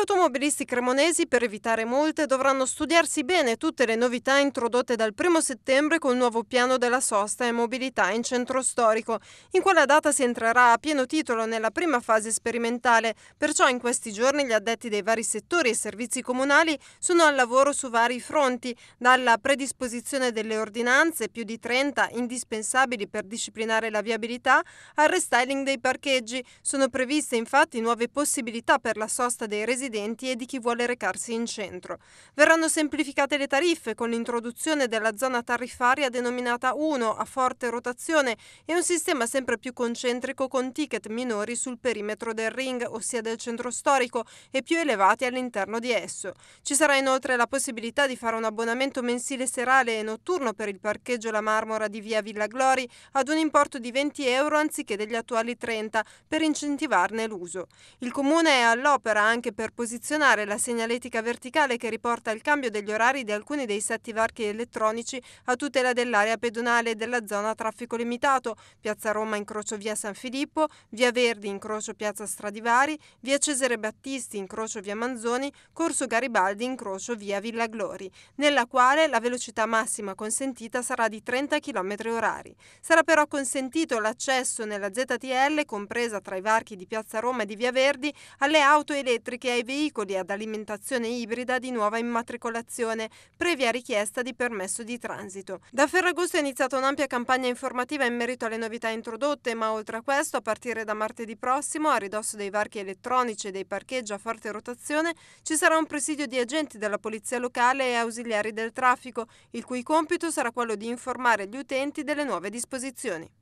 automobilisti cremonesi per evitare molte dovranno studiarsi bene tutte le novità introdotte dal 1 settembre col nuovo piano della sosta e mobilità in centro storico. In quella data si entrerà a pieno titolo nella prima fase sperimentale, perciò in questi giorni gli addetti dei vari settori e servizi comunali sono al lavoro su vari fronti, dalla predisposizione delle ordinanze, più di 30 indispensabili per disciplinare la viabilità, al restyling dei parcheggi. Sono previste infatti nuove possibilità per la sosta dei residenti residenti e di chi vuole recarsi in centro. Verranno semplificate le tariffe con l'introduzione della zona tariffaria denominata 1 a forte rotazione e un sistema sempre più concentrico con ticket minori sul perimetro del ring, ossia del centro storico, e più elevati all'interno di esso. Ci sarà inoltre la possibilità di fare un abbonamento mensile serale e notturno per il parcheggio La Marmora di via Villa Glori ad un importo di 20 euro anziché degli attuali 30 per incentivarne l'uso. Il comune è all'opera anche per posizionare la segnaletica verticale che riporta il cambio degli orari di alcuni dei sette varchi elettronici a tutela dell'area pedonale e della zona traffico limitato, Piazza Roma incrocio via San Filippo, via Verdi incrocio piazza Stradivari, via Cesare Battisti incrocio via Manzoni, corso Garibaldi incrocio via Villa Glori, nella quale la velocità massima consentita sarà di 30 km h Sarà però consentito l'accesso nella ZTL compresa tra i varchi di Piazza Roma e di Via Verdi alle auto elettriche e ai veicoli ad alimentazione ibrida di nuova immatricolazione, previa richiesta di permesso di transito. Da Ferragosto è iniziata un'ampia campagna informativa in merito alle novità introdotte, ma oltre a questo, a partire da martedì prossimo, a ridosso dei varchi elettronici e dei parcheggi a forte rotazione, ci sarà un presidio di agenti della polizia locale e ausiliari del traffico, il cui compito sarà quello di informare gli utenti delle nuove disposizioni.